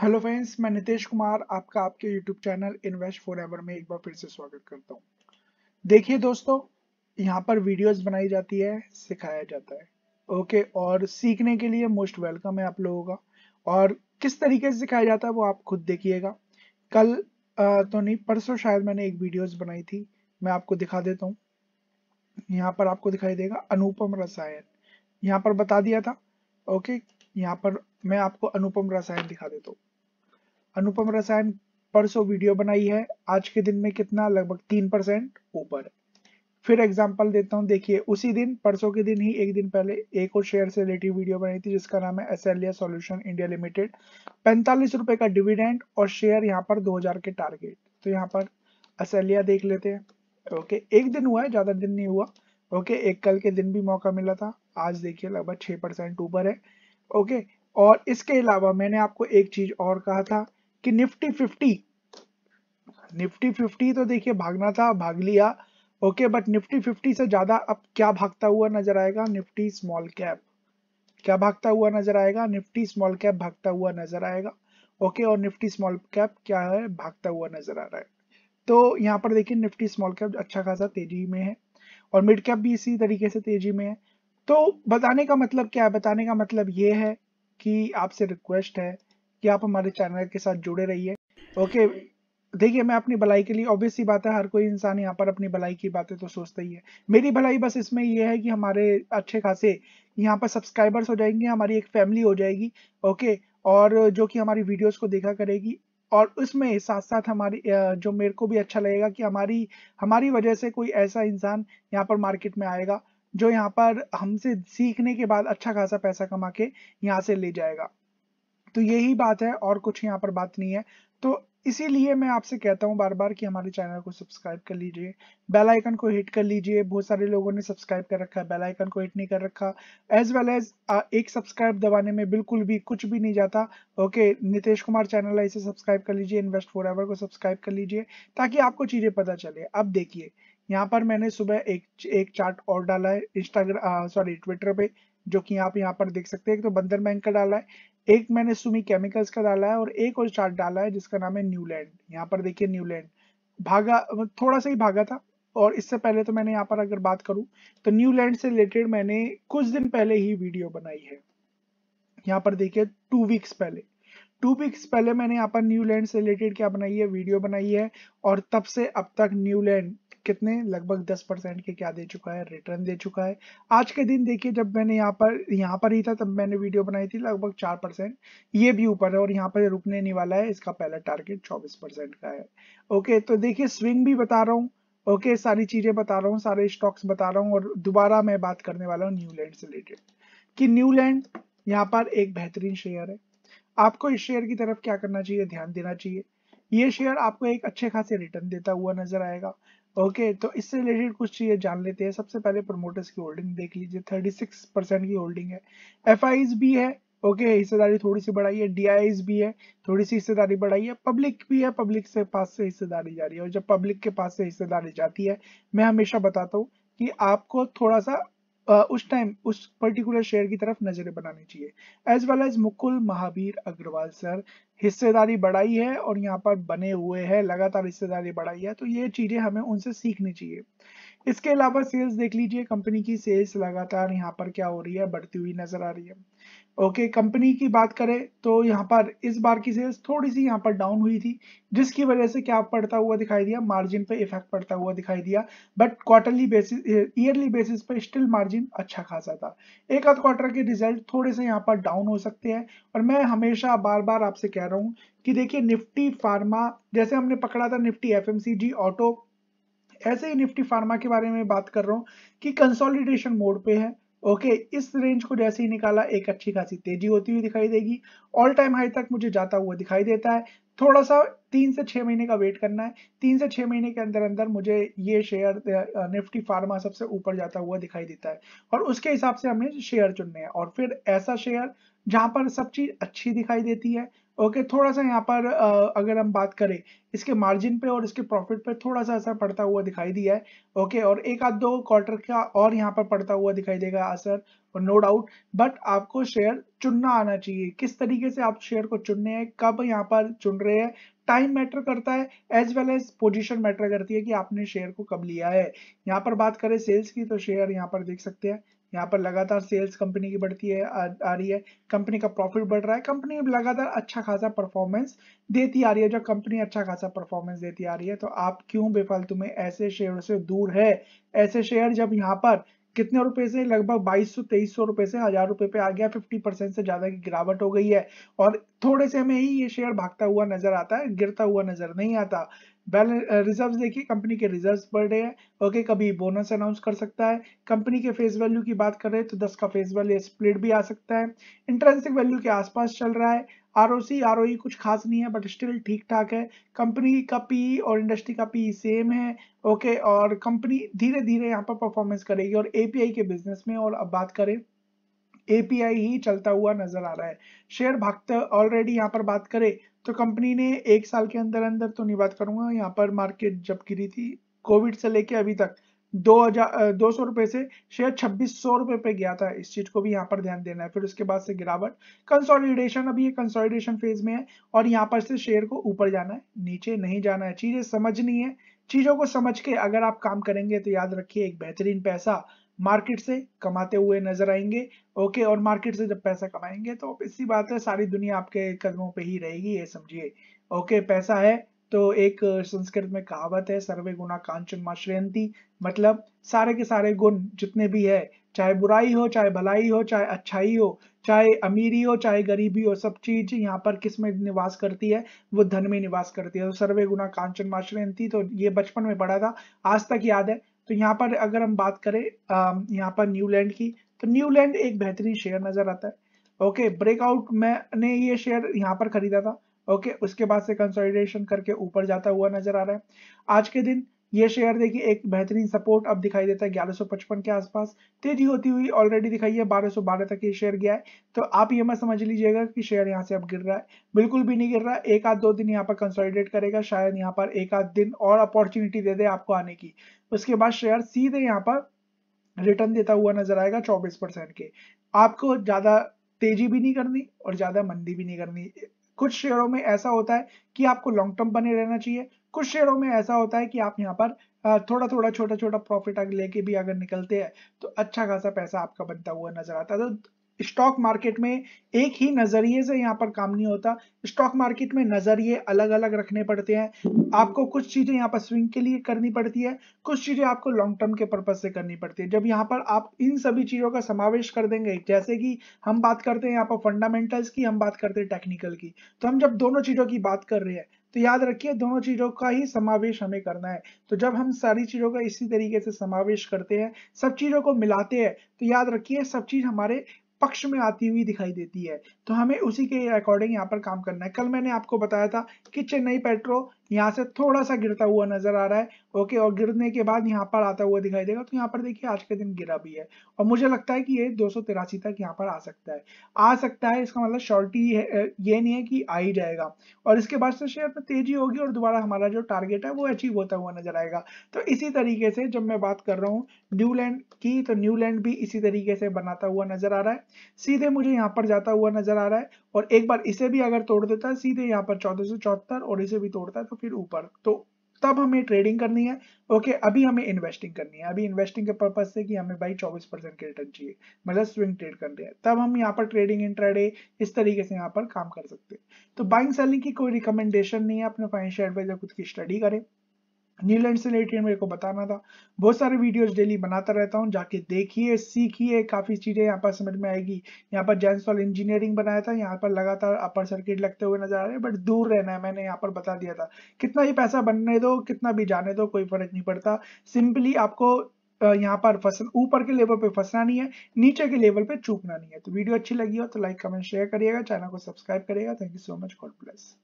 hello friends मैं नितेश कुमार आपका आपके YouTube channel invest forever में एक बार फिर से स्वागत करता हूँ देखिए दोस्तों यहाँ पर वीडियोस बनाई जाती है सिखाया जाता है ओके और सीखने के लिए मोस्ट वेलकम है आप लोगों का और किस तरीके से सिखाया जाता है वो आप खुद देखिएगा कल तो नहीं परसों शायद मैंने एक वीडियोज बनाई थी मैं आपको दिखा देता हूँ यहाँ पर आपको दिखाई देगा अनुपम रसायन यहाँ पर बता दिया था ओके यहाँ पर मैं आपको अनुपम रसायन दिखा देता हूँ अनुपम रसायन परसों वीडियो बनाई है आज के दिन में कितना लगभग तीन परसेंट ऊपर फिर एग्जाम्पल देता हूँ देखिए उसी दिन परसों के दिन ही एक दिन पहले एक और शेयर से रिलेटिव वीडियो बनाई थी जिसका नाम है S L solution India limited पैंतालीस रुपए का डिविडेंड और शेयर यहाँ पर 2000 के टारगेट तो यहाँ पर एस देख लेते हैं ओके एक दिन हुआ है ज्यादा दिन नहीं हुआ ओके एक कल के दिन भी मौका मिला था आज देखिए लगभग छह परसेंट ऊपर है ओके और इसके अलावा मैंने आपको एक चीज और कहा था कि निफ्टी फिफ्टी निफ्टी फिफ्टी तो देखिए भागना था भाग लिया ओके बट निफ्टी फिफ्टी से ज्यादा अब क्या भागता हुआ नजर आएगा निफ्टी स्मॉल कैप क्या भागता हुआ नजर आएगा निफ्टी स्मॉल कैप भागता हुआ नजर आएगा ओके और निफ्टी स्मॉल कैप क्या है भागता हुआ नजर आ रहा है तो यहाँ पर देखिए निफ्टी स्मॉल कैप अच्छा खासा तेजी में है और मिड कैप भी इसी तरीके से तेजी में है तो बताने का मतलब क्या है बताने का मतलब ये है कि आपसे रिक्वेस्ट है कि आप हमारे चैनल के साथ जुड़े रहिए ओके देखिए मैं अपनी भलाई के लिए ऑब्वियस सी बात है हर कोई इंसान यहाँ पर अपनी भलाई की बातें तो सोचता ही है मेरी भलाई बस इसमें यह है कि हमारे अच्छे खासे यहाँ पर सब्सक्राइबर्स हो जाएंगे हमारी एक फैमिली हो जाएगी ओके और जो कि हमारी वीडियोस को देखा करेगी और उसमें साथ साथ हमारी जो मेरे को भी अच्छा लगेगा कि हमारी हमारी वजह से कोई ऐसा इंसान यहाँ पर मार्केट में आएगा जो यहाँ पर हमसे सीखने के बाद अच्छा खासा पैसा कमा के यहाँ से ले जाएगा तो यही बात है और कुछ यहाँ पर बात नहीं है तो इसीलिए मैं आपसे कहता हूँ बार बार कि हमारे चैनल को सब्सक्राइब कर लीजिए बेल आइकन को हिट कर लीजिए बहुत सारे लोगों ने सब्सक्राइब कर रखा है बेल आइकन को हिट नहीं कर रखा एज वेल एज एक सब्सक्राइब दबाने में बिल्कुल भी कुछ भी नहीं जाता ओके नितेश कुमार चैनल है इसे सब्सक्राइब कर लीजिए इन्वेस्ट फॉर को सब्सक्राइब कर लीजिए ताकि आपको चीज़ें पता चले अब देखिए यहाँ पर मैंने सुबह एक एक चार्ट और डाला है इंस्टाग्राम सॉरी ट्विटर पे जो कि आप यहाँ पर देख सकते हैं एक तो बंदर बैंक का डाला है एक मैंने सुमी केमिकल्स का डाला है और एक और चार्ट डाला है जिसका नाम है न्यूलैंड यहाँ पर देखिए न्यूलैंड भागा मतलब थोड़ा सा ही भागा था और इससे पहले तो मैंने यहाँ पर अगर बात करूँ तो न्यूलैंड से रिलेटेड मैंने कुछ दिन पहले ही वीडियो बनाई है यहाँ पर देखिए टू वीक्स पहले टू वीक्स पहले मैंने यहाँ पर न्यूलैंड से रिलेटेड क्या बनाई है वीडियो बनाई है और तब से अब तक न्यूलैंड कितने लगभग 10 परसेंट के क्या दे चुका है रिटर्न दे चुका है आज के दिन देखिए जब मैंने यहाँ पर यहाँ पर ही था तब मैंने वीडियो बनाई थी लगभग चार परसेंट ये भी ऊपर है और यहाँ पर रुकने नहीं वाला है इसका पहला टारगेट चौबीस परसेंट का है ओके तो देखिए स्विंग भी बता रहा हूँ ओके सारी चीजें बता रहा हूँ सारे स्टॉक्स बता रहा हूँ और दोबारा मैं बात करने वाला हूँ न्यूलैंड से रिलेटेड की न्यूलैंड यहाँ पर एक बेहतरीन शेयर है आपको इस शेयर की तरफ क्या करना चाहिए ध्यान देना चाहिए ये शेयर आपको एक अच्छे खासे रिटर्न देता हुआ नजर आएगा ओके तो इससे रिलेटेड कुछ चीजें जान लेते हैं सबसे पहले प्रमोटर्स की होल्डिंग देख लीजिए 36 परसेंट की होल्डिंग है एफ भी है ओके okay, हिस्सेदारी थोड़ी सी बढ़ाई है डी भी है थोड़ी सी हिस्सेदारी बढ़ाई है पब्लिक भी है पब्लिक से पास से हिस्सेदारी जा रही है और जब पब्लिक के पास से हिस्सेदारी जाती है मैं हमेशा बताता हूँ कि आपको थोड़ा सा उस टाइम उस पर्टिकुलर शेयर की तरफ नजरें बनानी चाहिए as well as Mukul Mahavir Agarwal sir हिस्सेदारी बढ़ाई है और यहाँ पर बने हुए है लगातार हिस्सेदारी बढ़ाई है तो ये चीजें हमें उनसे सीखनी चाहिए इसके अलावा सेल्स देख लीजिए कंपनी की सेल्स लगातार यहाँ पर क्या हो रही है बढ़ती हुई नजर आ रही है ओके कंपनी की बात करें तो यहाँ पर इस बार की सेल्स थोड़ी सी यहाँ पर डाउन हुई थी जिसकी वजह से क्या पड़ता हुआ दिखाई दिया मार्जिन पे इफेक्ट पड़ता हुआ दिखाई दिया but quarterly basis yearly basis पे स्टिल मार्जिन अच्छा खासा था एक आध क्वार्टर के रिजल्ट थोड़े से यहाँ पर डाउन हो सकते हैं और मैं हमेशा बार बार आपसे कह कह रहा हूँ कि देखिए निफ्टी फार्मा जैसे हमने पकड़ा था निफ्टी एफ ऑटो ऐसे ही निफ्टी फार्मा के बारे में बात कर रहा हूँ कि कंसोलिडेशन मोड पे है ओके okay, इस रेंज को जैसे ही निकाला एक अच्छी खासी तेजी होती हुई दिखाई देगी ऑल टाइम हाई तक मुझे जाता हुआ दिखाई देता है थोड़ा सा तीन से छह महीने का वेट करना है तीन से छह महीने के अंदर अंदर मुझे ये शेयर निफ्टी फार्मा सबसे ऊपर जाता हुआ दिखाई देता है और उसके हिसाब से हमें शेयर चुनने हैं और फिर ऐसा शेयर जहां पर सब चीज़ अच्छी दिखाई देती है ओके okay, थोड़ा सा यहाँ पर अगर हम बात करें इसके मार्जिन पे और इसके प्रॉफिट पे थोड़ा सा असर पड़ता हुआ दिखाई दिया है ओके okay, और एक आध दो क्वार्टर का और यहाँ पर पड़ता हुआ दिखाई देगा असर और नो डाउट बट आपको शेयर चुनना आना चाहिए किस तरीके से आप शेयर को चुनने हैं कब यहाँ पर चुन रहे हैं टाइम मैटर करता है as well as position matter करती है कि आपने शेयर को कब लिया है यहाँ पर बात करें सेल्स की तो शेयर यहाँ पर देख सकते हैं यहाँ पर लगातार सेल्स कंपनी की बढ़ती है आ, आ रही है कंपनी का प्रॉफिट बढ़ रहा है कंपनी लगातार अच्छा खासा परफॉर्मेंस देती आ रही है जो कंपनी अच्छा खासा परफॉर्मेंस देती आ रही है तो आप क्यों बेफालतू में ऐसे शेयर से दूर है ऐसे शेयर जब यहाँ पर कितने रुपए से लगभग बाईस सौ तेईस सौ रुपए से हजार रुपए पे आ गया फिफ्टी परसेंट से ज्यादा की गिरावट हो गई है और थोड़े से हमें ही ये शेयर भागता हुआ नजर आता है गिरता हुआ नजर नहीं आता रिजर्व्स uh, देखिए कंपनी के रिजर्व्स बढ़ रहे हैं ओके कभी बोनस अनाउंस कर सकता है कंपनी के फेस वैल्यू की बात कर रहे हैं तो 10 का फेस वैल्यू स्प्लिट भी आ सकता है इंटरेंसिक वैल्यू के आसपास चल रहा है R O C R O ई कुछ खास नहीं है बट स्टिल ठीक ठाक है कंपनी का पी और इंडस्ट्री का पी सेम है ओके और कंपनी धीरे धीरे यहाँ पर परफॉर्मेंस करेगी और एपीआई के बिजनेस में और अब बात करें एपीआई ही चलता हुआ नजर आ रहा है शेयर भागते ऑलरेडी यहाँ पर बात करें तो कंपनी ने एक साल के अंदर अंदर तो नहीं बात करूंगा यहाँ पर मार्केट जब गिरी थी कोविड से लेके अभी तक दो हजार दो सौ रुपए से शेयर छब्बीस सौ रुपए पे गया था इस चीज को भी यहाँ पर ध्यान देना है फिर उसके बाद से गिरावट कंसोलिडेशन अभी ये कंसोलिडेशन फेज में है और यहाँ पर से शेयर को ऊपर जाना है नीचे नहीं जाना है चीजें समझनी है चीजों को समझ के अगर आप काम करेंगे तो याद रखिए एक बेहतरीन पैसा मार्केट से कमाते हुए नजर आएंगे ओके और मार्केट से जब पैसा कमाएंगे तो इसी बात है सारी दुनिया आपके कदमों पे ही रहेगी ये समझिए ओके पैसा है तो एक संस्कृत में कहावत है सर्वे गुना कांचन माश्रयंती मतलब सारे के सारे गुण जितने भी है चाहे बुराई हो चाहे भलाई हो चाहे अच्छाई हो चाहे अमीरी हो चाहे गरीबी हो सब चीज यहाँ पर किस में निवास करती है वो धन में निवास करती है तो सर्वे गुना कांचन माश्रयंती तो ये बचपन में पढ़ा था आज तक याद है तो यहाँ पर अगर हम बात करें यहाँ पर न्यूलैंड की तो न्यूलैंड एक बेहतरीन शेयर नज़र आता है ओके ब्रेकआउट मैंने ये शेयर यहाँ पर खरीदा था ओके उसके बाद से कंसोलिडेशन करके ऊपर जाता हुआ नजर आ रहा है आज के दिन ये शेयर देखिए एक बेहतरीन सपोर्ट अब दिखाई देता है ग्यारह के आसपास तेजी होती हुई ऑलरेडी दिखाई है 1212 तक ये शेयर गया है तो आप ये मत समझ लीजिएगा कि शेयर यहाँ से अब गिर रहा है बिल्कुल भी नहीं गिर रहा है एक आध दो दिन यहाँ पर कंसोलिडेट करेगा शायद यहाँ पर एक आध दिन और अपॉर्चुनिटी दे दे आपको आने की उसके बाद शेयर सीधे यहाँ पर रिटर्न देता हुआ नजर आएगा चौबीस परसेंट के आपको ज्यादा तेजी भी नहीं करनी और ज्यादा मंदी भी नहीं करनी कुछ शेयरों में ऐसा होता है कि आपको लॉन्ग टर्म बने रहना चाहिए कुछ शेयरों में ऐसा होता है कि आप यहाँ पर थोड़ा थोड़ा छोटा छोटा प्रॉफिट लेके भी अगर निकलते हैं तो अच्छा खासा पैसा आपका बनता हुआ नजर आता है तो स्टॉक मार्केट में एक ही नजरिए से यहाँ पर काम नहीं होता स्टॉक मार्केट में नजरिए अलग अलग रखने पड़ते हैं आपको कुछ चीजें यहाँ पर स्विंग के लिए करनी पड़ती है कुछ चीजें आपको लॉन्ग टर्म के पर्पज से करनी पड़ती है जब यहाँ पर आप इन सभी चीजों का समावेश कर देंगे जैसे कि हम बात करते हैं यहाँ पर फंडामेंटल्स की हम बात करते हैं टेक्निकल की तो हम जब दोनों चीजों की बात कर रहे हैं तो याद रखिए दोनों चीजों का ही समावेश हमें करना है तो जब हम सारी चीजों का इसी तरीके से समावेश करते हैं सब चीजों को मिलाते हैं तो याद रखिए सब चीज हमारे पक्ष में आती हुई दिखाई देती है तो हमें उसी के अकॉर्डिंग यहाँ पर काम करना है कल मैंने आपको बताया था कि चेन्नई पेट्रो यहाँ से थोड़ा सा गिरता हुआ नजर आ रहा है ओके और गिरने के बाद यहाँ पर आता हुआ दिखाई देगा तो यहाँ पर देखिए आज के दिन गिरा भी है और मुझे लगता है कि ये दो तक यहाँ पर आ सकता है आ सकता है इसका मतलब शॉर्टी ये नहीं है कि आ ही जाएगा और इसके बाद से शेयर में तेजी होगी और दोबारा हमारा जो टारगेट है वो अचीव होता हुआ नजर आएगा तो इसी तरीके से जब मैं बात कर रहा हूँ न्यूलैंड की तो न्यूलैंड भी इसी तरीके से बनाता हुआ नजर आ रहा है सीधे मुझे यहाँ पर जाता हुआ नजर आ रहा है और एक बार इसे भी अगर तोड़ देता है सीधे यहाँ पर चौदह और इसे भी तोड़ता है तो फिर ऊपर तो तब हमें ट्रेडिंग करनी है ओके okay, अभी हमें इन्वेस्टिंग करनी है अभी इन्वेस्टिंग के पर्पज से कि हमें भाई 24 परसेंट के रिटर्न चाहिए मतलब स्विंग ट्रेड करते हैं तब हम यहाँ पर ट्रेडिंग इंट्राडे इस तरीके से यहाँ पर काम कर सकते हैं तो बाइंग सेलिंग की कोई रिकमेंडेशन नहीं है अपने फाइनेंशियल एडवाइजर खुद की स्टडी करें न्यूलैंड से रिलेटेड मेरे को बताना था बहुत सारे वीडियोस डेली बनाता रहता हूँ जाके देखिए सीखिए काफ़ी चीज़ें यहाँ पर समझ में आएगी यहाँ पर जेंसॉल इंजीनियरिंग बनाया था यहाँ पर लगातार अपर सर्किट लगते हुए नजर आ रहे हैं बट दूर रहना है मैंने यहाँ पर बता दिया था कितना ही पैसा बनने दो कितना भी जाने दो कोई फर्क नहीं पड़ता सिंपली आपको यहाँ पर फसल ऊपर के लेवल पे फंसना नहीं है नीचे के लेवल पे चूकना नहीं है तो वीडियो अच्छी लगी हो तो लाइक कमेंट शेयर करिएगा चैनल को सब्सक्राइब करिएगा thank you so much God bless